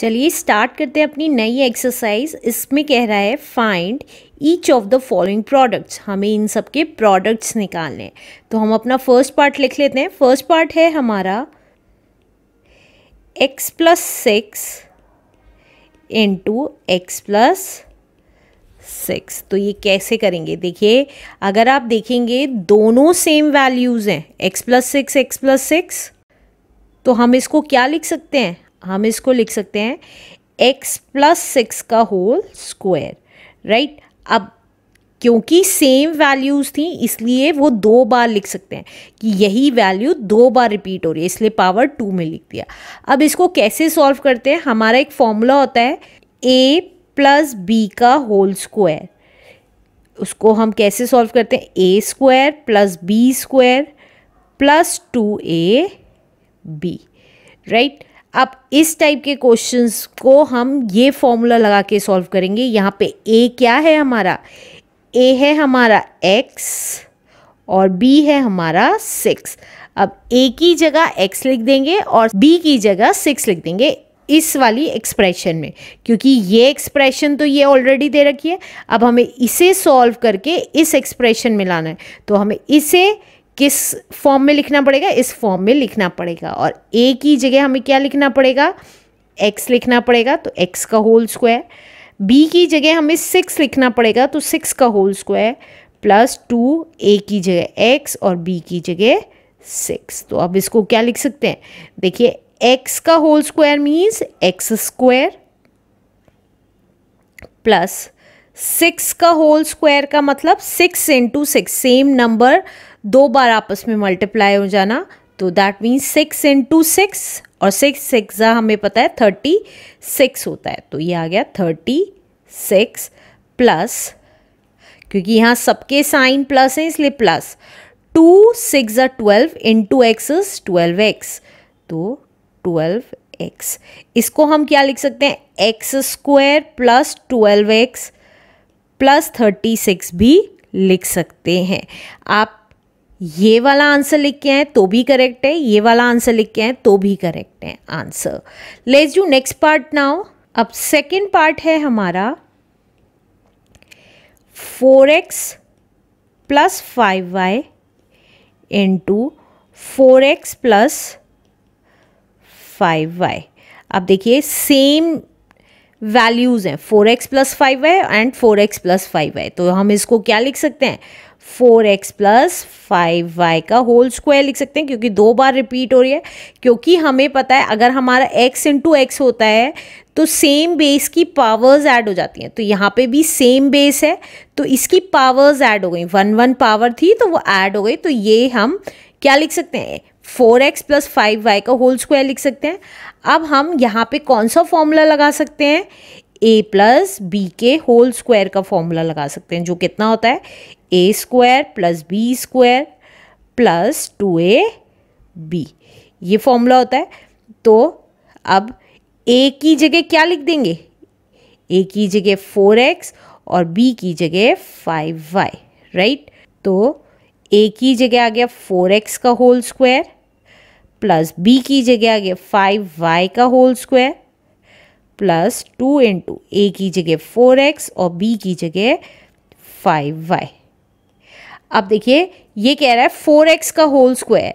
चलिए स्टार्ट करते हैं अपनी नई एक्सरसाइज इसमें कह रहा है find each of the following products हमें इन सब के प्रोडक्ट्स निकालने हैं तो हम अपना फर्स्ट पार्ट लिख लेते हैं फर्स्ट पार्ट है हमारा x plus six into x plus six तो ये कैसे करेंगे देखिए अगर आप देखेंगे दोनों सेम वैल्यूज़ हैं x plus six x plus six तो हम इसको क्या लिख सकते हैं हम इसको लिख सकते हैं x प्लस सिक्स का होल स्क्वायर राइट अब क्योंकि सेम वैल्यूज़ थी इसलिए वो दो बार लिख सकते हैं कि यही वैल्यू दो बार रिपीट हो रही है इसलिए पावर टू में लिख दिया अब इसको कैसे सॉल्व करते हैं हमारा एक फॉर्मूला होता है ए प्लस बी का होल स्क्वायर उसको हम कैसे सॉल्व करते हैं A square plus B square plus two A B right अब इस टाइप के क्वेश्चंस को हम ये फॉर्मूला लगा के सॉल्व करेंगे यहाँ पे ए क्या है हमारा ए है हमारा एक्स और बी है हमारा सिक्स अब ए की जगह एक्स लिख देंगे और बी की जगह सिक्स लिख देंगे इस वाली एक्सप्रेशन में क्योंकि ये एक्सप्रेशन तो ये ऑलरेडी दे रखी है अब हमें इसे सॉल्व करके इस एक्सप्रेशन में लाना है तो हमें इसे किस फॉर्म में लिखना पड़ेगा इस फॉर्म में लिखना पड़ेगा और ए की जगह हमें क्या लिखना पड़ेगा एक्स लिखना पड़ेगा तो एक्स का होल स्क्वायर बी की जगह हमें सिक्स लिखना पड़ेगा तो सिक्स का whole square plus two A की जगह एक्स और बी की जगह सिक्स तो अब इसको क्या लिख सकते हैं देखिए एक्स का whole square means x square plus six का होल स्क्वायर का मतलब six into six same number दो बार आपस में मल्टीप्लाई हो जाना तो that means six into six और सिक्स सिक्स हमें पता है थर्टी सिक्स होता है तो ये आ गया थर्टी सिक्स प्लस क्योंकि यहाँ सबके साइन प्लस हैं इसलिए प्लस टू सिक्स ज twelve into x twelve x तो ट्वेल्व एक्स इसको हम क्या लिख सकते हैं x square plus twelve x plus thirty six भी लिख सकते हैं आप ये वाला आंसर लिख के आए तो भी करेक्ट है ये वाला आंसर लिख के आए तो भी करेक्ट है answer let's do next part now अब सेकंड पार्ट है हमारा four x plus five Y into four x plus five y अब देखिए सेम वैल्यूज़ हैं four x plus five y and four x plus five y तो हम इसको क्या लिख सकते हैं four x plus five Y का होल स्क्वायर लिख सकते हैं क्योंकि दो बार रिपीट हो रही है क्योंकि हमें पता है अगर हमारा एक्स इंटू एक्स होता है तो सेम बेस की पावर्स ऐड हो जाती हैं तो यहाँ पे भी सेम बेस है तो इसकी पावर्स ऐड हो गई वन वन पावर थी तो वो ऐड हो गई तो ये हम क्या लिख सकते हैं four x plus five Y का होल स्क्वायर लिख सकते हैं अब हम यहाँ पे कौन सा फॉर्मूला लगा सकते हैं ए प्लस बी के होल स्क्वायर का फॉर्मूला लगा सकते हैं जो कितना होता है A square plus B square plus two A B ये फॉर्मूला होता है तो अब ए की जगह क्या लिख देंगे ए की जगह फोर एक्स और बी की जगह फाइव वाई राइट तो ए की जगह आ गया फोर एक्स का होल स्क्वायर प्लस बी की जगह आ गया फाइव वाई का whole square plus two into A की जगह फोर एक्स और बी की जगह फाइव वाई अब देखिए ये कह रहा है फोर एक्स का होल स्क्वायर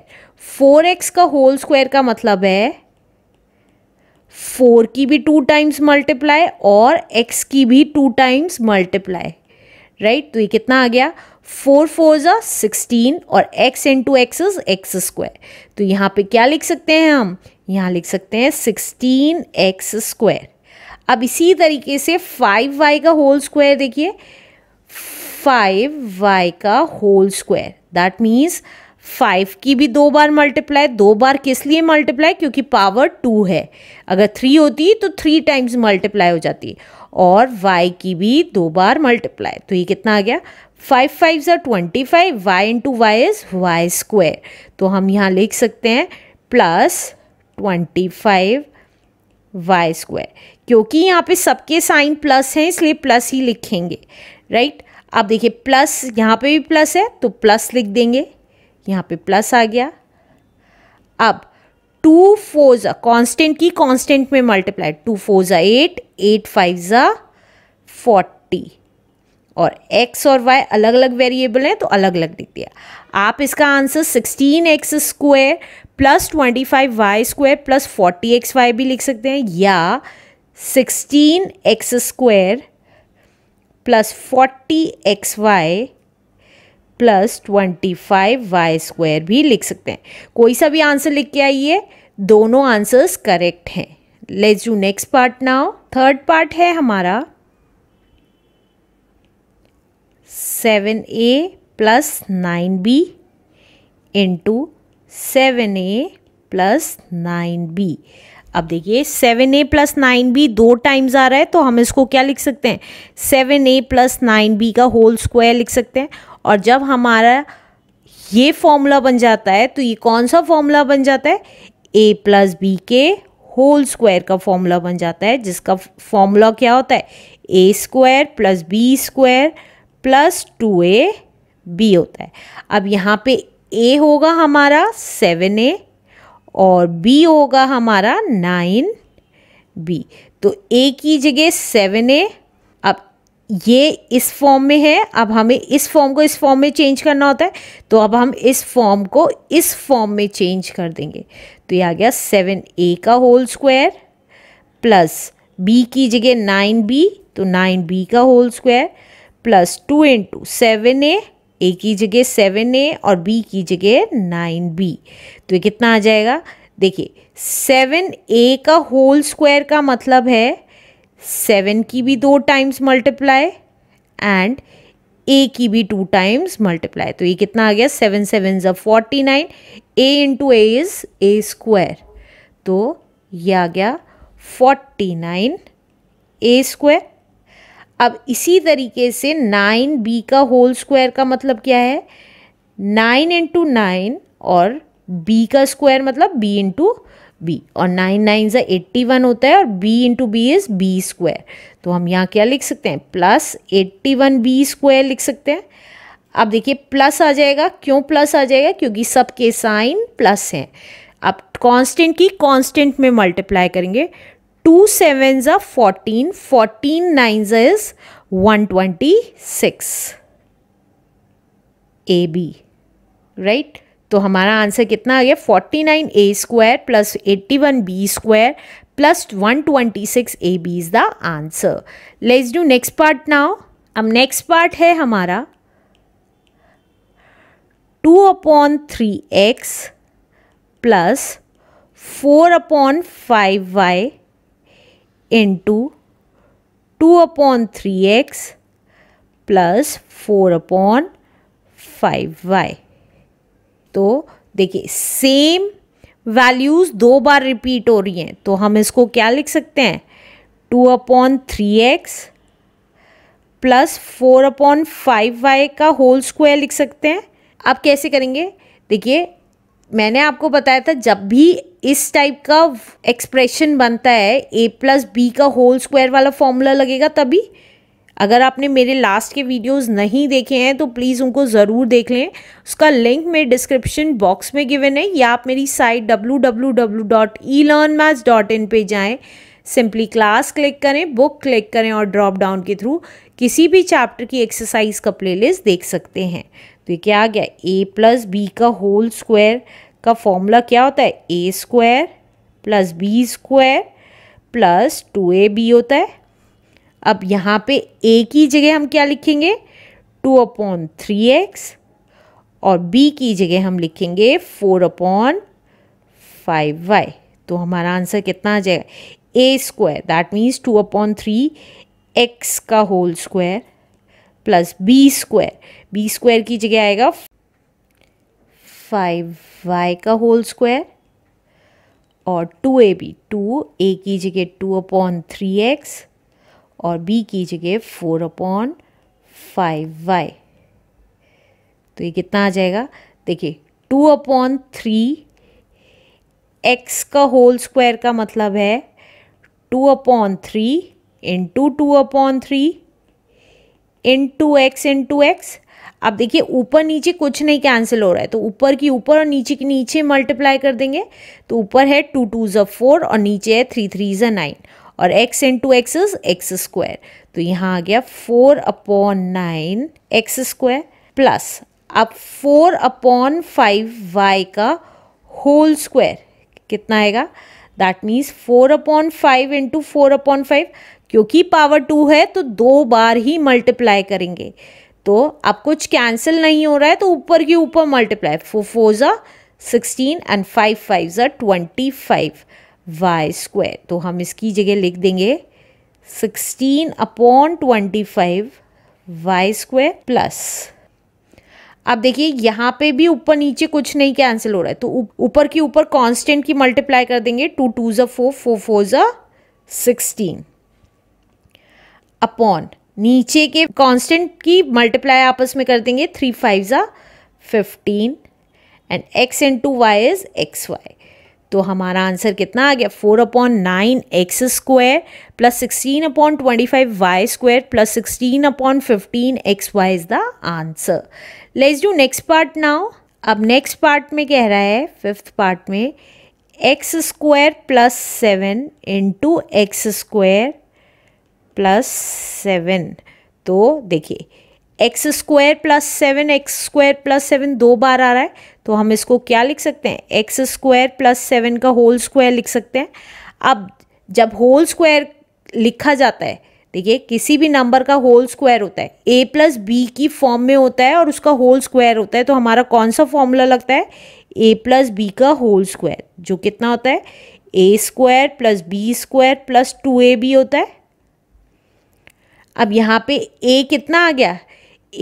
फोर एक्स का होल स्क्वायर का मतलब है फोर की भी टू टाइम्स मल्टीप्लाई और एक्स की भी टू टाइम्स मल्टीप्लाई राइट तो ये कितना आ गया फोर फोर ज़ा सिक्सटीन और x into x is x square तो यहाँ पे क्या लिख सकते हैं हम यहाँ लिख सकते हैं सिक्सटीन एक्स स्क्वायर अब इसी तरीके से फाइव वाई का होल स्क्वायर देखिए फाइव वाई का whole square that means five की भी दो बार मल्टीप्लाई दो बार किस लिए मल्टीप्लाई क्योंकि पावर टू है अगर थ्री होती तो थ्री टाइम्स मल्टीप्लाई हो जाती और वाई की भी दो बार मल्टीप्लाई तो ये कितना आ गया फाइव फाइव ज़ा twenty five Y into y is y square तो हम यहाँ लिख सकते हैं plus twenty five Y square क्योंकि यहाँ पे सबके साइन प्लस हैं इसलिए प्लस ही लिखेंगे राइट right? आप देखिए प्लस यहाँ पे भी प्लस है तो प्लस लिख देंगे यहाँ पे प्लस आ गया अब टू फोर कांस्टेंट की कांस्टेंट में मल्टीप्लाई टू फोर ज़ा एट एट फाइव ज़ा फोर्टी और x और y अलग अलग वेरिएबल हैं तो अलग अलग लिख दिया आप इसका answer sixteen x square plus twenty five Y square plus forty x y भी लिख सकते हैं या sixteen x square plus forty x y plus twenty five Y square भी लिख सकते हैं कोई सा भी आंसर लिख के आइए दोनों आंसर्स करेक्ट हैं let's do next part now third part है हमारा seven A plus nine B into seven A plus nine B अब देखिए seven A plus nine B दो टाइम्स आ रहा है तो हम इसको क्या लिख सकते हैं seven A plus nine B का होल स्क्वायर लिख सकते हैं और जब हमारा ये फॉर्मूला बन जाता है तो ये कौन सा फॉर्मूला बन जाता है ए प्लस बी के होल स्क्वायर का फॉर्मूला बन जाता है जिसका फॉर्मूला क्या होता है A square plus B square plus two A B होता है अब यहाँ पे ए होगा हमारा सेवन ए और बी होगा हमारा नाइन बी तो ए की जगह सेवन ए अब ये इस फॉर्म में है अब हमें इस फॉर्म को इस फॉर्म में चेंज करना होता है तो अब हम इस फॉर्म को इस फॉर्म में चेंज कर देंगे तो ये आ गया सेवन ए का होल स्क्वायर प्लस बी की जगह नाइन बी तो नाइन बी का whole square plus two into seven A A की जगह सेवन ए और बी की जगह नाइन बी तो ये कितना आ जाएगा देखिए सेवन ए का होल स्क्वायर का मतलब है सेवन की भी दो टाइम्स मल्टीप्लाई एंड ए की भी टू टाइम्स मल्टीप्लाई तो ये कितना आ गया सेवन सेवन ज़ा forty nine A into A is A square तो ये आ गया फोर्टी नाइन ए स्क्वायर अब इसी तरीके से नाइन बी का होल स्क्वायर का मतलब क्या है नाइन इंटू नाइन और बी का स्क्वायर मतलब बी इंटू बी और नाइन नाइन ज़ा एट्टी वन होता है और B into B is B square तो हम यहाँ क्या लिख सकते हैं plus eighty one B square लिख सकते हैं अब देखिए प्लस आ जाएगा क्यों प्लस आ जाएगा क्योंकि सबके साइन प्लस हैं अब कांस्टेंट की कांस्टेंट में मल्टीप्लाई करेंगे टू सेवन ज fourteen fourteen nine is one twenty six A B right तो हमारा आंसर कितना आ गया forty nine A square plus eighty one B square plus one twenty six A B is the answer let's do next part now अब next part है हमारा two upon three X plus four upon five Y into two upon three X plus four upon five y तो देखिए same values दो बार repeat हो रही हैं तो हम इसको क्या लिख सकते हैं two upon three X plus four upon five Y का होल स्क्वायर लिख सकते हैं आप कैसे करेंगे देखिए मैंने आपको बताया था जब भी इस टाइप का एक्सप्रेशन बनता है ए प्लस बी का होल स्क्वायर वाला फॉर्मूला लगेगा तभी अगर आपने मेरे लास्ट के वीडियोस नहीं देखे हैं तो प्लीज़ उनको ज़रूर देख लें उसका लिंक मेरे डिस्क्रिप्शन बॉक्स में गिवन है या आप मेरी साइट इन e पे जाएं सिंपली क्लास क्लिक करें बुक क्लिक करें और ड्रॉप डाउन के थ्रू किसी भी चैप्टर की एक्सरसाइज का प्लेलिस्ट देख सकते हैं तो ये क्या आ गया ए प्लस बी का होल स्क्वायर का फॉर्मूला क्या होता है A square plus B square plus two A B होता है अब यहाँ पे ए की जगह हम क्या लिखेंगे टू अपॉन थ्री एक्स और बी की जगह हम लिखेंगे फोर अपॉन फाइव वाई तो हमारा आंसर कितना आ जाएगा A square that means two upon three X का whole square plus B square B square की जगह आएगा फाइव वाई का होल स्क्वायर और two A B two A की जगह टू अपॉन थ्री एक्स और बी की जगह फोर अपॉन फाइव वाई तो ये कितना आ जाएगा देखिए टू अपॉन थ्री एक्स का होल स्क्वायर का मतलब है two upon three into two upon three into X into X अब देखिए ऊपर नीचे कुछ नहीं कैंसिल हो रहा है तो ऊपर की ऊपर और नीचे की नीचे मल्टीप्लाई कर देंगे तो ऊपर है टू टू ज फोर और नीचे है थ्री थ्री ज नाइन और x into x is x square तो यहाँ आ गया four upon nine X square plus अब फोर अपॉन फाइव वाई का होल स्क्वायर कितना आएगा that means four upon five into four upon five क्योंकि पावर टू है तो दो बार ही मल्टीप्लाई करेंगे तो अब कुछ कैंसिल नहीं हो रहा है तो ऊपर के ऊपर मल्टीप्लाई ज़ा सिक्सटीन एंड फाइव फाइव ज़ा ट्वेंटी फाइव वाई स्क्वायर तो हम इसकी जगह लिख देंगे sixteen upon twenty five Y square plus अब देखिए यहाँ पे भी ऊपर नीचे कुछ नहीं कैंसिल हो रहा है तो ऊपर के ऊपर कांस्टेंट की मल्टीप्लाई कर देंगे टू टू ज़ा फोर फोर फोर ज़ा सिक्सटीन अपॉन नीचे के कांस्टेंट की मल्टीप्लाई आपस में कर देंगे थ्री फाइव ज़ा fifteen and X and two Y is X Y तो हमारा आंसर कितना आ गया four upon nine X square plus sixteen upon twenty five Y square plus sixteen upon fifteen X Y is the answer let's do next part now अब next part में कह रहा है फिफ्थ पार्ट में X square plus seven into X square plus seven तो देखिए X square plus seven X square plus seven दो बार आ रहा है तो हम इसको क्या लिख सकते हैं एक्स स्क्वायर प्लस सेवन का होल स्क्वायर लिख सकते हैं अब जब होल स्क्वायर लिखा जाता है देखिए किसी भी नंबर का होल स्क्वायर होता है ए प्लस बी की फॉर्म में होता है और उसका होल स्क्वायर होता है तो हमारा कौन सा फॉर्मूला लगता है ए प्लस बी का होल स्क्वायर जो कितना होता है A square plus B square plus two A B होता है अब यहाँ पे ए कितना आ गया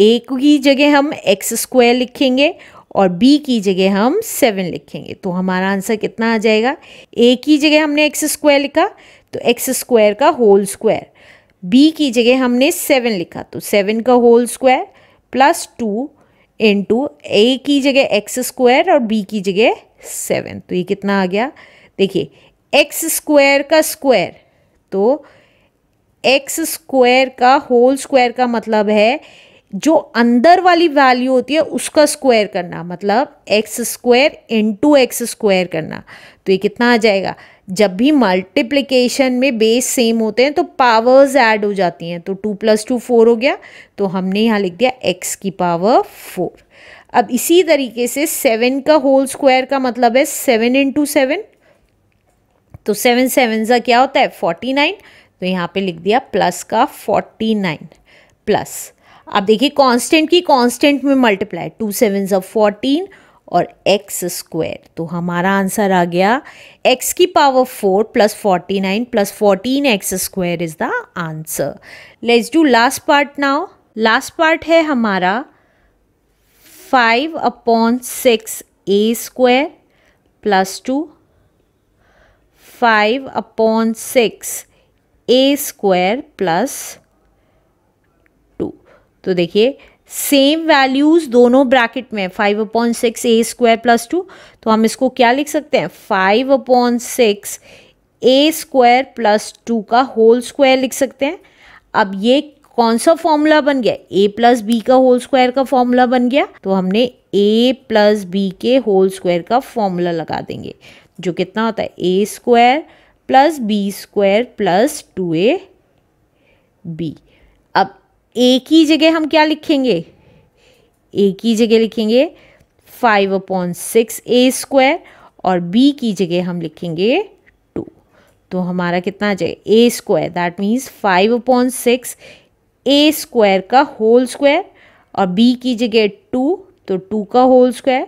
a की जगह हम एक्स स्क्वायर लिखेंगे और बी की जगह हम सेवन लिखेंगे तो हमारा आंसर कितना आ जाएगा ए की जगह हमने एक्स स्क्वायर लिखा तो एक्स स्क्वायर का होल स्क्वायर बी की जगह हमने सेवन लिखा तो सेवन का whole square plus two into A की जगह एक्स स्क्वायर और बी की जगह सेवन तो ये कितना आ गया देखिए एक्स स्क्वायर का स्क्वायर तो एक्स स्क्वायर का होल स्क्वायर का मतलब है जो अंदर वाली वैल्यू होती है उसका स्क्वायर करना मतलब X square into X square करना तो ये कितना आ जाएगा जब भी मल्टीप्लिकेशन में बेस सेम होते हैं तो पावर्स ऐड हो जाती हैं तो टू प्लस टू फोर हो गया तो हमने यहाँ लिख दिया एक्स की पावर फोर अब इसी तरीके से सेवन का होल स्क्वायर का मतलब है सेवन इंटू सेवन तो सेवन सेवन सा क्या होता है फोर्टी नाइन तो यहाँ पे लिख दिया प्लस का फोर्टी नाइन प्लस अब देखिए कांस्टेंट की कांस्टेंट में मल्टीप्लाई टू सेवन ज़ब फोर्टीन और एक्स स्क्वायर तो हमारा आंसर आ गया एक्स की power four plus forty nine plus fourteen X square is the answer let's do last part now last part है हमारा five upon six A square plus two five upon six A square plus two तो देखिए same values दोनों bracket में five upon six A square plus two तो हम इसको क्या लिख सकते हैं five upon six A square plus two का होल स्क्वायर लिख सकते हैं अब ये कौन सा फॉर्मूला बन गया ए प्लस बी का होल स्क्वायर का फॉर्मूला बन गया तो हमने ए प्लस बी के होल स्क्वायर का फॉर्मूला लगा देंगे जो कितना होता है A square plus B square plus two A B अब ए की जगह हम क्या लिखेंगे ए की जगह लिखेंगे five upon six A square और बी की जगह हम लिखेंगे टू तो हमारा कितना आ जाएगा A square that means five upon six A square का होल स्क्वायर और बी की जगह टू तो टू का whole square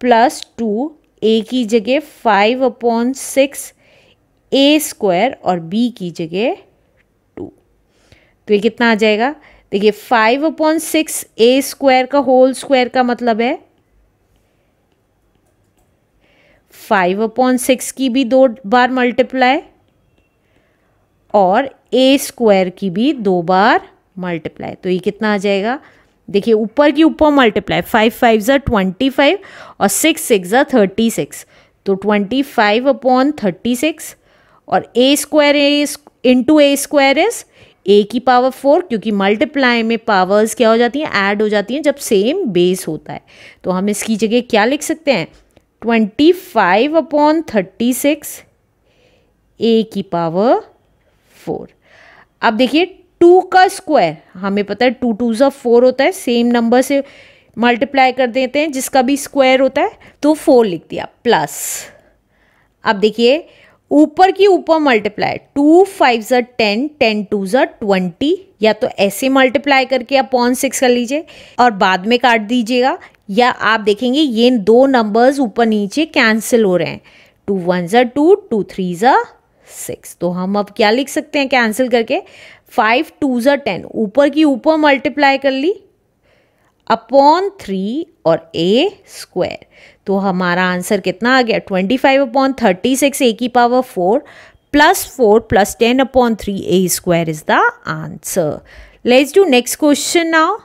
plus two A की जगह five upon six A square और बी की जगह टू तो ये कितना आ जाएगा देखिए five upon six A square का होल स्क्वायर का मतलब है फाइव अपॉन सिक्स की भी दो बार मल्टीप्लाई और ए स्क्वायर की भी दो बार मल्टीप्लाई तो ये कितना आ जाएगा देखिए ऊपर की ऊपर मल्टीप्लाई फाइव फाइव ज़ा ट्वेंटी फाइव और सिक्स सिक्स ज़ा थर्टी सिक्स तो twenty five upon thirty six और A square into A square is A की पावर फोर क्योंकि मल्टीप्लाई में पावर्स क्या हो जाती हैं ऐड हो जाती हैं जब सेम बेस होता है तो हम इसकी जगह क्या लिख सकते हैं twenty five upon thirty six A की पावर फोर अब देखिए टू का स्क्वायर हमें पता है टू टू जब फोर होता है सेम नंबर से मल्टीप्लाई कर देते हैं जिसका भी स्क्वायर होता है तो फोर लिख दिया प्लस अब देखिए ऊपर की ऊपर मल्टीप्लाई टू फाइव ज़र टेन टेन टू ज़र ट्वेंटी या तो ऐसे मल्टीप्लाई करके अपॉन सिक्स कर लीजिए और बाद में काट दीजिएगा या आप देखेंगे ये दो नंबर्स ऊपर नीचे कैंसिल हो रहे हैं टू वन ज़र टू टू थ्री ज़र सिक्स तो हम अब क्या लिख सकते हैं कैंसिल करके फाइव टू ज़र टेन ऊपर की ऊपर मल्टीप्लाई कर ली अपॉन थ्री और ए स्क्वायर तो हमारा आंसर कितना आ गया twenty five upon thirty six A की power four plus four plus ten upon three A square is the answer let's do next question now